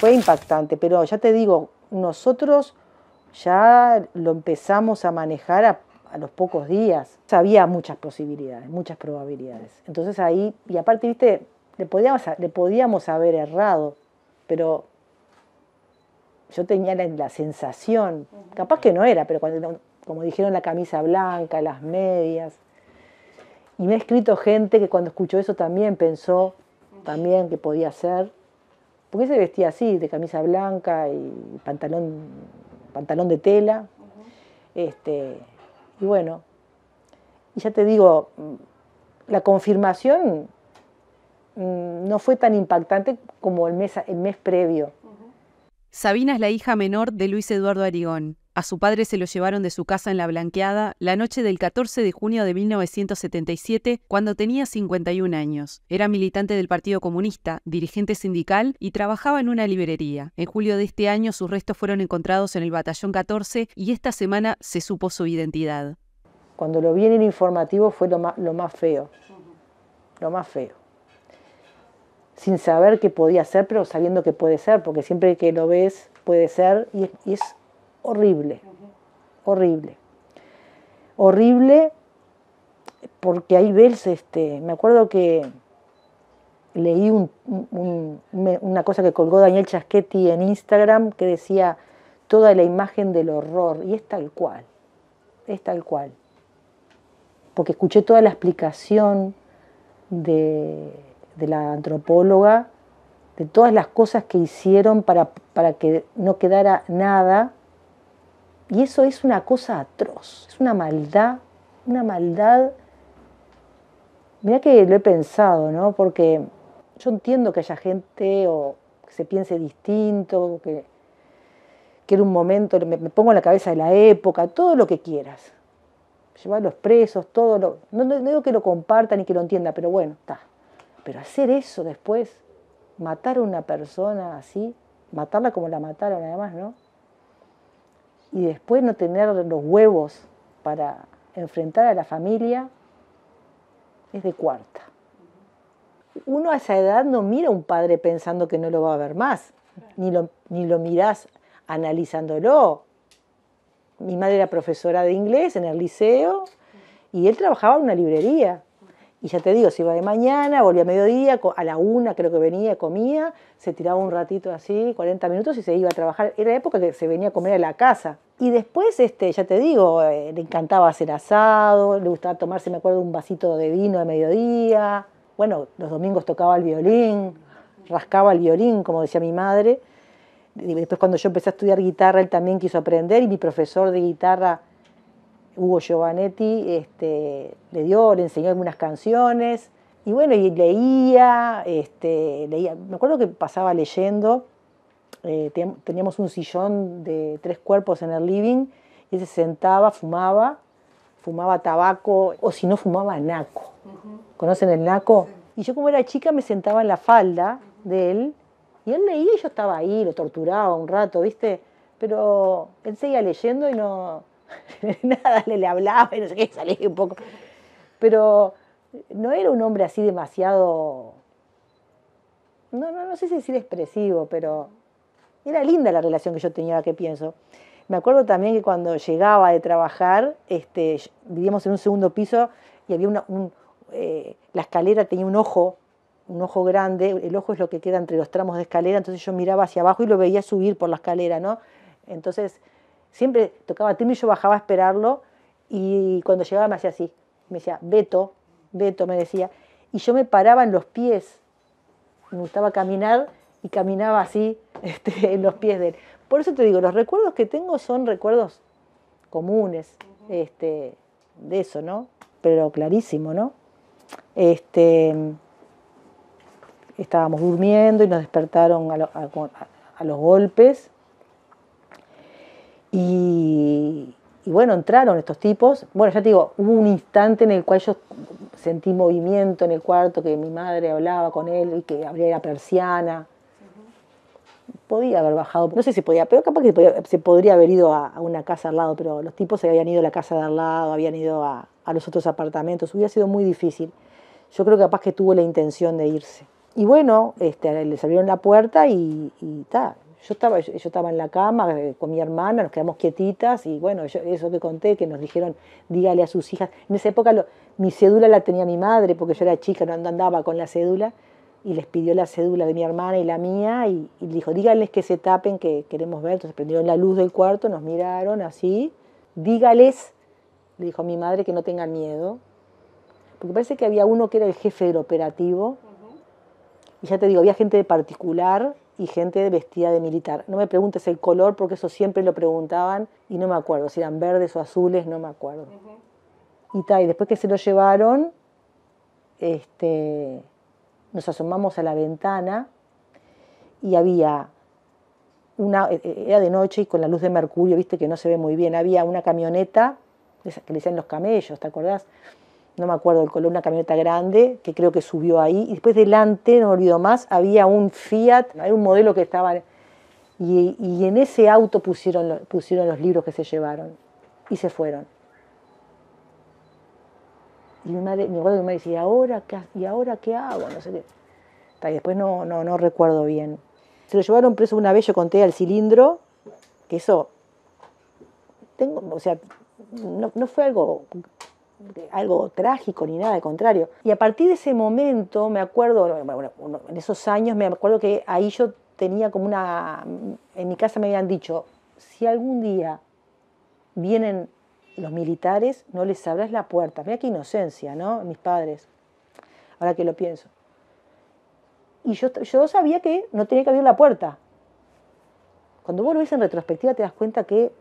fue impactante, pero ya te digo, nosotros ya lo empezamos a manejar a, los pocos días. Había muchas posibilidades, muchas probabilidades. Entonces ahí, y aparte, viste, le podíamos, le podíamos haber errado, pero yo tenía la, sensación, capaz que no era, pero cuando, como dijeron la camisa blanca, las medias. Y me ha escrito gente que cuando escuchó eso también pensó también que podía ser. ¿Por qué se vestía así, de camisa blanca y pantalón, pantalón de tela? Este, y bueno, y ya te digo, la confirmación mm, no fue tan impactante como el mes, el mes previo. Sabina es la hija menor de Luis Eduardo Arigón, a su padre se lo llevaron de su casa en La Blanqueada la noche del 14 de junio de 1977, cuando tenía 51 años. Era militante del Partido Comunista, dirigente sindical y trabajaba en una librería. En julio de este año sus restos fueron encontrados en el Batallón 14 y esta semana se supo su identidad. Cuando lo vi en el informativo fue lo más, feo, lo más feo. Sin saber que podía ser, pero sabiendo que puede ser, porque siempre que lo ves puede ser y es horrible, horrible. Horrible porque ahí ves, este, me acuerdo que leí una cosa que colgó Daniel Chaschetti en Instagram que decía toda la imagen del horror, y es tal cual, es tal cual. Porque escuché toda la explicación de, la antropóloga, de todas las cosas que hicieron para, para que no quedara nada y eso es una cosa atroz, es una maldad, una maldad. Mira que lo he pensado, ¿no? Porque yo entiendo que haya gente o que se piense distinto, que, que en un momento me, pongo en la cabeza de la época, todo lo que quieras. Llevar a los presos, todo lo. No, digo que lo compartan y que lo entienda, pero bueno, está. Pero hacer eso después, matar a una persona así, matarla como la mataron además, ¿no? y después no tener los huevos para enfrentar a la familia es de cuarta. Uno a esa edad no mira a un padre pensando que no lo va a ver más, ni lo, ni mirás analizándolo. Mi madre era profesora de inglés en el liceo y él trabajaba en una librería. Y ya te digo, se iba de mañana, volvía a mediodía, a la una creo que venía, comía, se tiraba un ratito así, 40 minutos y se iba a trabajar. Era época que se venía a comer a la casa. Y después, este, ya te digo, eh, le encantaba hacer asado, le gustaba tomarse, me acuerdo, un vasito de vino de mediodía. Bueno, los domingos tocaba el violín, rascaba el violín, como decía mi madre. después cuando yo empecé a estudiar guitarra, él también quiso aprender y mi profesor de guitarra Hugo Giovanetti este, le dio, le enseñó algunas canciones. Y bueno, y leía, este, leía. Me acuerdo que pasaba leyendo. Eh, teníamos un sillón de tres cuerpos en el living. Y se sentaba, fumaba, fumaba tabaco, o si no, fumaba naco. ¿Conocen el naco? Y yo, como era chica, me sentaba en la falda de él. Y él leía y yo estaba ahí, lo torturaba un rato, ¿viste? Pero él seguía leyendo y no nada, le, le hablaba y no sé qué, salí un poco. Pero no era un hombre así demasiado, no, sé si decir expresivo, pero era linda la relación que yo tenía, que pienso. Me acuerdo también que cuando llegaba de trabajar, este, vivíamos en un segundo piso y había una, eh, la escalera tenía un ojo, un ojo grande, el ojo es lo que queda entre los tramos de escalera, entonces yo miraba hacia abajo y lo veía subir por la escalera, ¿no? Entonces Siempre tocaba timbre y yo bajaba a esperarlo y cuando llegaba me hacía así. Me decía, Beto, Beto me decía. Y yo me paraba en los pies. Me gustaba caminar y caminaba así este, en los pies de él. Por eso te digo, los recuerdos que tengo son recuerdos comunes, este, de eso, ¿no? Pero clarísimo, ¿no? Este, estábamos durmiendo y nos despertaron a los golpes y, bueno, entraron estos tipos. Bueno, ya te digo, hubo un instante en el cual yo sentí movimiento en el cuarto, que mi madre hablaba con él y que abría la persiana. Podía haber bajado, no sé si podía, pero capaz que se podría haber ido a, una casa al lado, pero los tipos se habían ido a la casa de al lado, habían ido a, los otros apartamentos, hubiera sido muy difícil. Yo creo que capaz que tuvo la intención de irse. Y bueno, este, le abrieron la puerta y, y tal, yo estaba, yo, estaba en la cama eh, con mi hermana, nos quedamos quietitas y bueno, eso te conté, que nos dijeron, dígale a sus hijas. En esa época mi cédula la tenía mi madre, porque yo era chica, no andaba con la cédula, y les pidió la cédula de mi hermana y la mía y, dijo, díganles que se tapen, que queremos ver. Entonces prendieron la luz del cuarto, nos miraron así, dígales, le dijo mi madre, que no tengan miedo. Porque parece que había uno que era el jefe del operativo. Y ya te digo, había gente de particular y gente vestida de militar. No me preguntes el color porque eso siempre lo preguntaban y no me acuerdo, si eran verdes o azules, no me acuerdo. Y tal, después que se lo llevaron, este, nos asomamos a la ventana y había una, e, e, era de noche y con la luz de mercurio, viste que no se ve muy bien, había una camioneta, que le decían los camellos, ¿te acordás? no me acuerdo el color, una camioneta grande que creo que subió ahí. Y después delante, no me olvido más, había un Fiat, era un modelo que estaba... Y, y en ese auto pusieron, pusieron los libros que se llevaron y se fueron. Y mi madre, me abuelo decía, ¿y ahora qué, ¿y ahora qué hago? No sé qué. Y después no, no, no recuerdo bien. Se lo llevaron preso una vez, yo conté al cilindro, que eso, tengo, o sea, no, no fue algo algo trágico ni nada, de contrario. Y a partir de ese momento, me acuerdo, bueno, en esos años, me acuerdo que ahí yo tenía como una, en mi casa me habían dicho, si algún día vienen los militares, no les abras la puerta. Mira qué inocencia, ¿no? Mis padres, ahora que lo pienso. Y yo, yo sabía que no tenía que abrir la puerta. Cuando vos lo en retrospectiva te das cuenta que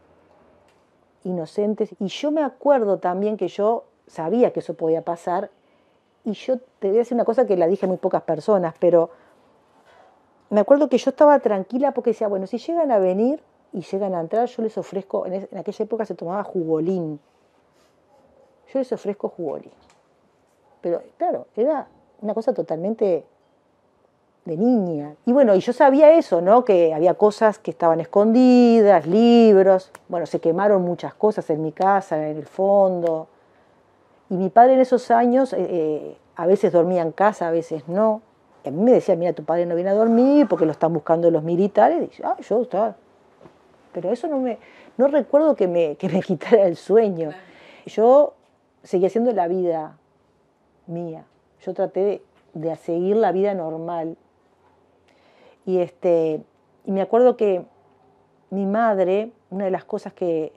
inocentes. Y yo me acuerdo también que yo sabía que eso podía pasar. Y yo te voy a decir una cosa que la dije a muy pocas personas, pero me acuerdo que yo estaba tranquila porque decía, bueno, si llegan a venir y llegan a entrar, yo les ofrezco, en, aquella época se tomaba jugolín. Yo les ofrezco jugolín. Pero claro, era una cosa totalmente de niña. Y bueno, y yo sabía eso, ¿no? Que había cosas que estaban escondidas, libros. Bueno, se quemaron muchas cosas en mi casa, en el fondo. Y mi padre en esos años eh, eh, a veces dormía en casa, a veces no. Y a mí me decía, mira, tu padre no viene a dormir porque lo están buscando los militares. Y dice, ah, yo estaba... Pero eso no me... No recuerdo que me, me quitara el sueño. Yo seguía haciendo la vida mía. Yo traté de, de seguir la vida normal. Y, este, y me acuerdo que mi madre, una de las cosas que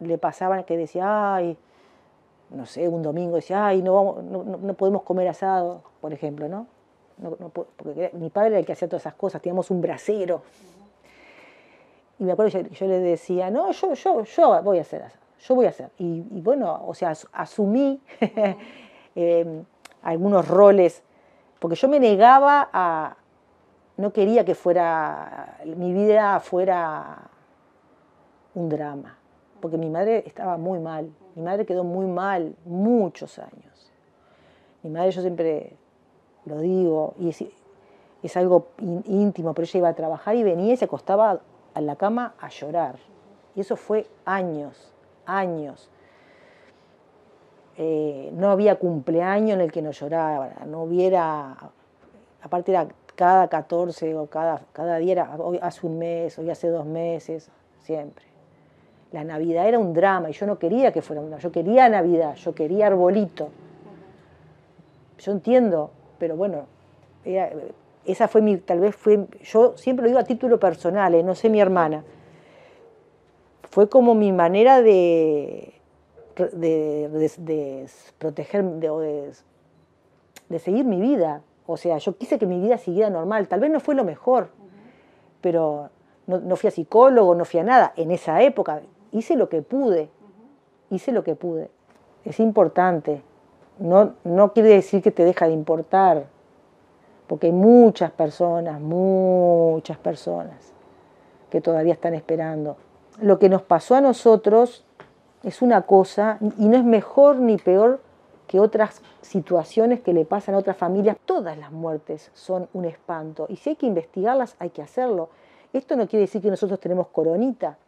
le pasaban, que decía, ay, no sé, un domingo decía, ay, no, vamos, no, no, podemos comer asado, por ejemplo, ¿no? No, porque mi padre era el que hacía todas esas cosas, teníamos un brasero. Y me acuerdo que yo, le decía, no, yo, yo, voy a hacer asado, yo voy a hacer. Y, bueno, o sea, asumí em, algunos roles, porque yo me negaba a, no quería que fuera, mi vida fuera un drama porque mi madre estaba muy mal, mi madre quedó muy mal muchos años. Mi madre yo siempre lo digo, y es, algo íntimo, pero ella iba a trabajar y venía y se acostaba a la cama a llorar. Y eso fue años, años. Eh, no había cumpleaños en el que no lloraba, no hubiera, aparte era cada 14 o cada, cada día, hoy hace un mes, hoy hace dos meses, siempre. La Navidad era un drama y yo no quería que fuera una... yo quería Navidad, yo quería arbolito. Yo entiendo, pero bueno, esa fue mi, tal vez fue, yo siempre lo digo a título personal, eh, no sé mi hermana. Fue como mi manera de, de, de, de proteger, de, seguir mi vida. O sea, yo quise que mi vida siguiera normal. Tal vez no fue lo mejor, pero no, fui a psicólogo, no fui a nada. En esa época, hice lo que pude, hice lo que pude. Es importante, no, no quiere decir que te deja de importar, porque hay muchas personas, muchas personas que todavía están esperando. Lo que nos pasó a nosotros es una cosa y no es mejor ni peor que otras situaciones que le pasan a otras familias. Todas las muertes son un espanto y si hay que investigarlas hay que hacerlo. Esto no quiere decir que nosotros tenemos coronita,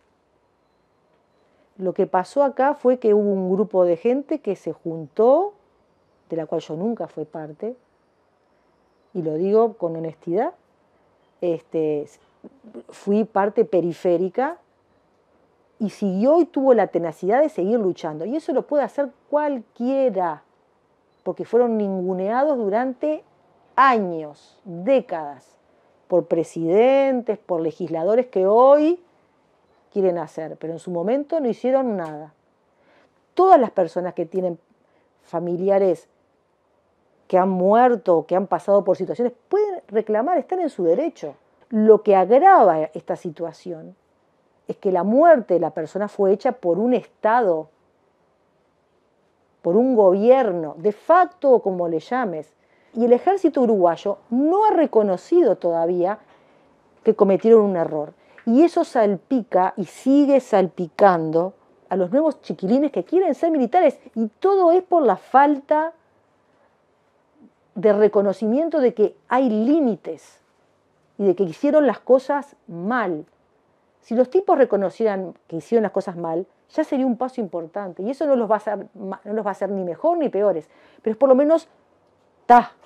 lo que pasó acá fue que hubo un grupo de gente que se juntó, de la cual yo nunca fui parte, y lo digo con honestidad, este, fui parte periférica y siguió y tuvo la tenacidad de seguir luchando. Y eso lo puede hacer cualquiera, porque fueron ninguneados durante años, décadas, por presidentes, por legisladores que hoy quieren hacer, pero en su momento no hicieron nada. Todas las personas que tienen familiares que han muerto, que han pasado por situaciones, pueden reclamar, están en su derecho. Lo que agrava esta situación es que la muerte de la persona fue hecha por un Estado, por un gobierno, de facto o como le llames. Y el ejército uruguayo no ha reconocido todavía que cometieron un error. Y eso salpica y sigue salpicando a los nuevos chiquilines que quieren ser militares. Y todo es por la falta de reconocimiento de que hay límites y de que hicieron las cosas mal. Si los tipos reconocieran que hicieron las cosas mal, ya sería un paso importante. Y eso no los va a hacer, no los va a ni mejor ni peores. Pero es por lo menos, ta,